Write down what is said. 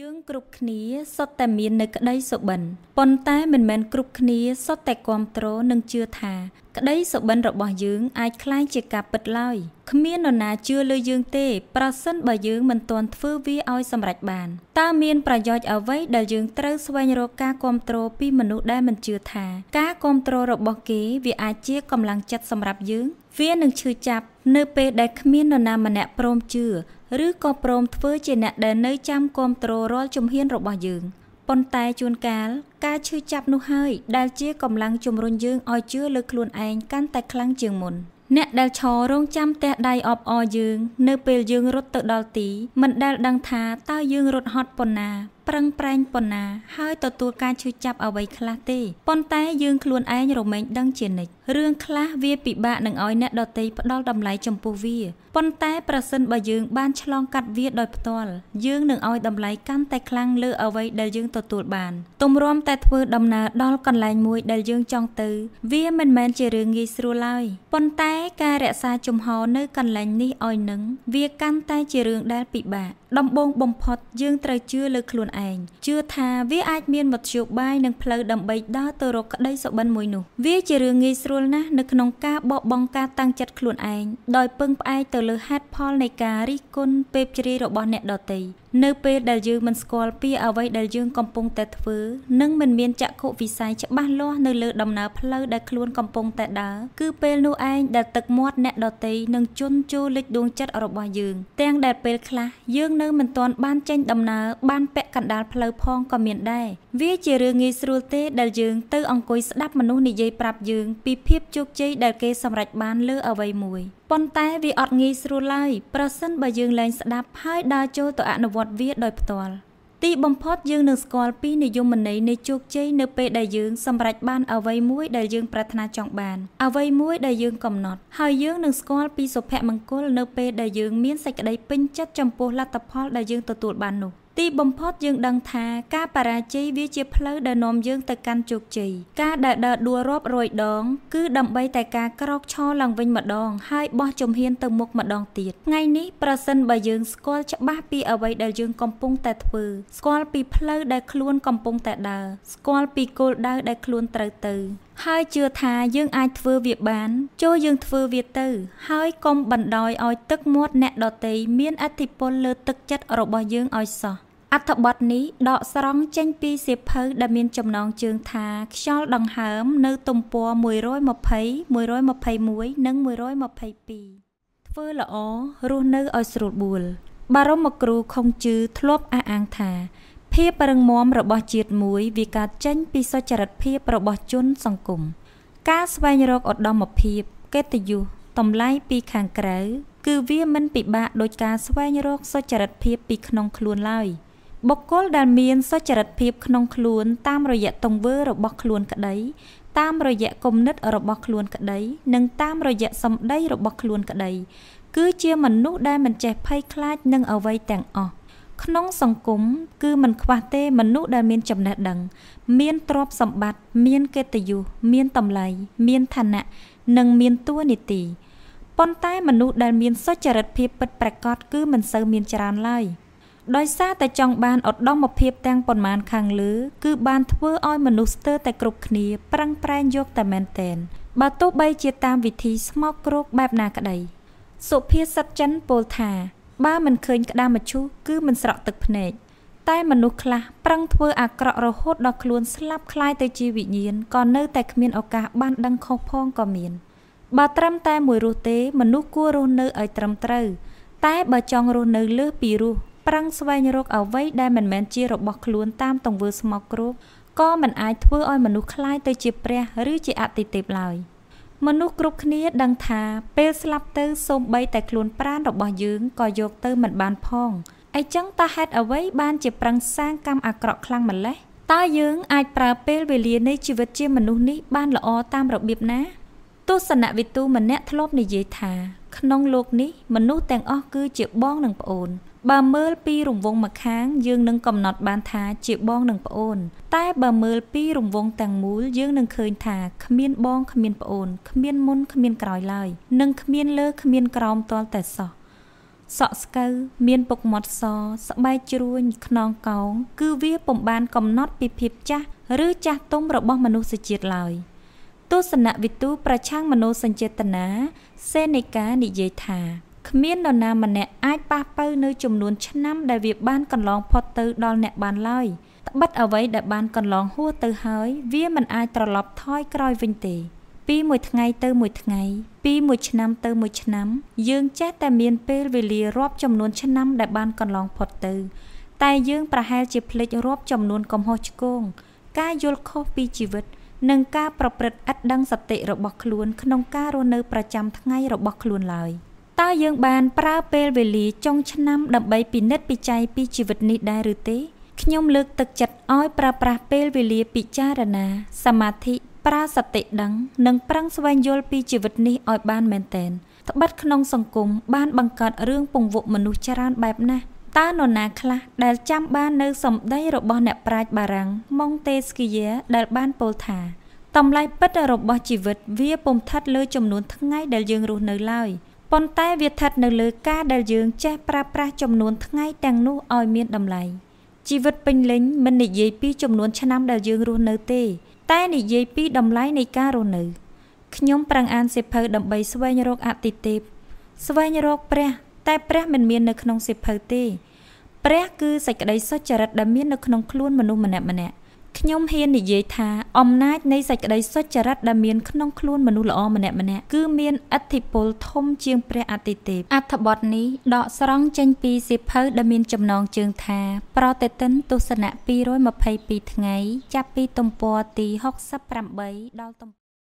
យើងគ្រប់គ្នាសុទ្ធតែមាននៅក្តីសុបិនប៉ុន្តែមិនមែនគ្រប់គ្នាសុទ្ធតែគ្រប់គ្រងនិងជឿថា ក្តីសុបិនរបស់យើងអាចคล้ายជាការពិតឡើយគ្មាននរណាជឿលើយើងទេប្រសិនបើយើងមិនទាន់ធ្វើវាឲ្យសម្រេចបានតើមានប្រយោជន៍អ្វីដែលយើងត្រូវស្វែងរកការគ្រប់គ្រងពីមនុស្សដែលមិនជឿថាការគ្រប់គ្រងរបស់គេវាអាចជាកម្លាំងចិត្តសម្រាប់យើងវានឹងឈឺចាប់នៅពេលដែលគ្មាននរណាម្នាក់ព្រមជឿឬក៏ព្រមធ្វើជាអ្នកដែលនៅចាំគ្រប់គ្រងរាល់ជំហានរបស់យើងប៉ុន្តែជួនកាលការឈឺចាប់នោះហើយដែលជាកម្លាំងជំរុញយើងឲ្យជឿលើខ្លួនឯងកាន់តែខ្លាំងជាងមុនអ្នកដែលឈររងចាំផ្ទះដៃអបអរយើងនៅពេលយើងរត់ទៅដល់ទីមិនដែលដឹងថាតើយើងរត់ហត់ប៉ុណ្ណាប្រឹងប្រែងប៉ុណ្ណាហើយទទួលការឈឺចាប់អ្វីខ្លះទេប៉ុន្តែយើងខ្លួនឯងរមែងដឹងជានិច្ចរឿងខ្លះវាពិបាកនឹងឲ្យអ្នកដតីផ្ដល់តម្លៃចំពោះវាប៉ុន្តែប្រសិនបើយើងបានឆ្លងកាត់វាដោយផ្ទាល់យើងនឹងឲ្យតម្លៃកាន់តែខ្លាំងលើអ្វីដែលយើងទទួលបានទម្រាំតែធ្វើដំណើរដល់កន្លែងមួយដែលយើងចង់ទៅវាមិនមែនជារឿងងាយស្រួលឡើយប៉ុន្តែការរក្សាជំហរនៅកន្លែងនេះឲ្យនឹងវាកាន់តែជារឿងដែលពិបាកដំបូងបំផុតយើង ត្រូវជឿលើខ្លួនឯងជឿថាវាអាចមានមធ្យោបាយនិងផ្លូវដើម្បីដើរទៅរកក្តីសុបិនមួយនោះវាជារឿងងាយស្រួលណាស់នៅក្នុងការបបបងការតាំងចិត្តខ្លួនឯងដោយពឹងផ្អែកទៅលើហេតុផលនៃការរិះគន់ពេបជ្រាយរបស់អ្នកដទៃនៅពេលដែលយើងមិនស្គាល់ពីអ្វីដែលយើងកំពុងតែធ្វើនិងមិនមានចក្ខុវិស័យច្បាស់លាស់នៅលើដំណើរផ្លូវដែលខ្លួនកំពុងតែដើរគឺពេលនោះឯងដែលទឹកមាត់អ្នកដតីនឹងជន់ជោលិចដួងចិត្តរបស់យើងទាំងដែលពេលខ្លះយើងនៅមិនទាន់បានចេញដំណើរបានពាក់កណ្ដាលផ្លូវផងក៏មានដែរវាជារឿងងាយស្រួលទេដែលយើងទៅអង្គុយស្ដាប់មនុស្សនិយាយប្រាប់យើងពីភាពជោគជ័យដែលគេសម្រេចបានលើអ្វីមួយប៉ុន្តែវាអត់ងាយស្រួលឡើយប្រសិនបើយើងលែងស្ដាប់ហើយដើរចូលទៅអនុវត្តវាដោយផ្ទាល់ទីបំផុតយើងនឹងស្គាល់ពីនិយមន័យនៃជោគជ័យនៅពេលដែលយើងសម្រេចបានអ្វីមួយដែលយើងប្រាថ្នាចង់បានអ្វីមួយដែលយើងកំណត់ហើយយើងនឹងស្គាល់ពីសុភមង្គលនៅពេលដែលយើងមានសេចក្តីពេញចិត្តចំពោះលទ្ធផលដែលយើងទទួលបាននោះទីបំផុតយើងដឹងថាការបរាជ័យវាជាផ្លូវដែលនាំយើងទៅកាន់ជោគជ័យការដែលដើរដួលរាប់រយដង គឺដើម្បីតែការក្រោកឈរឡើងវិញម្ដងហើយបោះជំហានទៅមុខម្ដងទៀតថ្ងៃនេះប្រសិនបើយើងស្គាល់ច្បាស់ពីអ្វីដែលយើងកំពុងតែធ្វើស្គាល់ពីផ្លូវដែលខ្លួនកំពុងតែដើរស្គាល់ពីគោលដៅដែលខ្លួនត្រូវទៅហើយជឿថាយើងអាចធ្វើវាបានចូលយើងធ្វើវាទៅ ហើយកុំបណ្ដោយឲ្យទឹកមាត់អ្នកដតីមានអធិពលលើទឹកចិត្តរបស់យើងឲ្យសោះអត្ថបទនេះដកស្រង់ចេញពីសៀវភៅដែលមានចំណងជើងថាខ្យល់ដង្ហើម នៅទំព័រ120 121និង122ធ្វើល្អរស់នៅឲ្យស្រួលបួលបារមគ្រូខុងជឺធ្លាប់អះអាងថាភាពរឹងមាំរបស់ជាតិមួយវាកើតចេញពីសុចរិតភាពរបស់ជនសង្គមការស្វែងរកឧត្តមភាពកិត្តិយសតម្លៃពីខាងក្រៅគឺវាមិនពិបាកដោយការស្វែងរកសុចរិតភាពពីក្នុងខ្លួនឡើយបុគ្គលដែលមានសុចរិតភាពក្នុងខ្លួនតាមរយៈទង្វើរបស់ខ្លួនក្តីតាមរយៈគំនិតរបស់ខ្លួនក្តី និងតាមរយៈសម្ដីរបស់ខ្លួនក្តី គឺជាមនុស្សដែលមិនចេះភ័យខ្លាចនឹងអ្វីទាំងអស់ក្នុងសង្គមគឺមិនខ្វះទេមនុស្សដែលមានចំណេះដឹង មានទ្រព្យសម្បត្តិមានកិត្តិយសមានតម្លៃមានឋានៈនិងមានតួនាទីប៉ុន្តែមនុស្សដែលមានសុចរិតភាពពិតប្រាកដគឺមិនសូវមានច្រើនឡើយដោយសារតែចង់បានឧត្តមភាពទាំងប៉ុន្មានខាងលើគឺបានធ្វើឲ្យមនុស្សស្ទើរតែគ្រប់គ្នាប្រឹងប្រែងយកតែមែនតែន បើទោះបីជាតាមវិធីស្មោកគ្រោកបែបណាក្តីសុភាសិតចិនពោលថាបើមិនឃើញក្តាមមឈូសគឺមិនស្រក់ទឹកភ្នែកតែមនុស្សខ្លះប្រឹងធ្វើអាក្រក់រហូតដល់ខ្លួនស្លាប់คลายទៅជាវិញ្ញាណក៏នៅតែគ្មានឱកាសបានដឹងខុសផងក៏មានបើត្រឹមតែមួយរស់ទេ មនុស្សគួររស់នៅឲ្យ ត្រឹមត្រូវតែបើចង់រស់នៅលើសពីរស់ប្រឹងស្វែងរកអ្វីដែលមិនមែនជារបស់ខ្លួន តាមទង្វើស្មោកគ្រោកក៏មិនអាចធ្វើឲ្យមនុស្សคลายទៅជាព្រះ ឬជាអតិទេពឡើយ។មនុស្សគ្រប់គ្នាដឹងថាពេលស្លាប់ទៅសូម្បីតែខ្លួនប្រាណរបស់យើងក៏យកទៅមិនបានផងអីចឹងតើហេតុអ្វីបានជាប្រឹងសាងកម្មអាក្រក់ខ្លាំងម្ល៉េះតើយើងអាចប្រើពេលវេលានៃជីវិតជាមនុស្សនេះបានល្អតាមរបៀបណា ទស្សនវិទូម្នាក់ធ្លាប់និយាយថាក្នុងលោកនេះមនុស្សទាំងអស់គឺជាបងនិងប្អូនបើមើលពីរង្វង់ម្ខាងយើងនឹងកំណត់បានថាជាបងនិងប្អូន តែបើមើលពីរង្វង់ទាំងមូលយើងនឹងឃើញថាគ្មានបងគ្មានប្អូនគ្មានមុនគ្មានក្រោយឡើយនិងគ្មានលើគ្មានក្រោមទាល់តែសោះសក់ស្កូវមានពុកមាត់សស្បែកជ្រួញខ្នងកោង គឺវាពុំបានកំណត់ពីភាពចាស់ឬចាស់ទុំរបស់មនុស្សជាតិឡើយ។ទស្សនវិទូប្រឆាំងមនោសញ្ចេតនាសេនេកានិយាយថាគ្មាននរណាម្នាក់អាចប៉ះប៉ូវនៅចំនួនឆ្នាំដែលវាបានកន្លងផុតទៅដល់អ្នកបានឡើយត្បិតអ្វីដែលបានកន្លងហួសទៅហើយ វាមិនអាចត្រឡប់ថយក្រោយវិញទេ ពីមួយថ្ងៃទៅមួយថ្ងៃ ពីមួយឆ្នាំទៅមួយឆ្នាំយើងចេះតែមានពេលវេលារាប់ចំនួនឆ្នាំដែលបានកន្លងផុតទៅ តែយើងប្រហែលជាភ្លេចរាប់ចំនួនកំហុសឆ្គងការយល់ខុសពីជីវិតនិងការប្រព្រឹត្តឥតដឹងសតិរបស់ខ្លួនក្នុងការរស់នៅប្រចាំថ្ងៃរបស់ខ្លួនឡើយតើយើងបានប្រើពេលវេលាចុងឆ្នាំដើម្បីពិនិត្យពិច័យពីជីវិតនេះដែរឬទេខ្ញុំលើកទឹកចិត្តឲ្យប្រើប្រាស់ពេលវេលាពិចារណា សមាធិប្រើសតិដឹង និងប្រឹងស្វែងយល់ពីជីវិតនេះឲ្យបានមែនទែនត្បិតក្នុងសង្គមបានបង្កើតរឿងពង្វក់មនុស្សច្រើនបែបណាស់តើនរណាខ្លះដែលចាំបាននៅសម្ដីរបស់អ្នកប្រាជ្ញបារាំងម៉ុងតេស្គីយ៉ាដែលបានពោលថាតម្លៃពិតរបស់ជីវិតវាពុំឋិតលើចំនួនថ្ងៃដែលយើងរស់នៅឡើយប៉ុន្តែវាឋិតនៅលើការដែលយើងចេះប្រើប្រាស់ចំនួនថ្ងៃទាំងនោះឲ្យមានតម្លៃជីវិតពេញលេញមិននិយាយពីចំនួនឆ្នាំដែលយើងរស់នៅទេ តែនិយាយពីតម្លៃនៃការរស់នៅខ្ញុំប្រឹងអានសៀវភៅដើម្បីស្វែងរកអតិទេពស្វែងរកព្រះតែព្រះមិនមាននៅក្នុងសៀវភៅទេព្រះគឺសេចក្តីសុចរិតដែលមាននៅក្នុងខ្លួនមនុស្សម្នាក់ម្នាក់ខ្ញុំហ៊ាននិយាយថាអំណាចនៃសេចក្តីសុចរិតដែលមានក្នុងខ្លួនមនុស្សល្អម្នាក់ម្នាក់គឺមានឥទ្ធិពលធំជាងព្រះអតិទេពអត្ថបទនេះដកស្រង់ចេញពីសៀវភៅដែលមានចំណងជើងថា ប្រតិទិនទស្សនៈ222ថ្ងៃចាប់ពីទំព័រទី68ដល់ទំ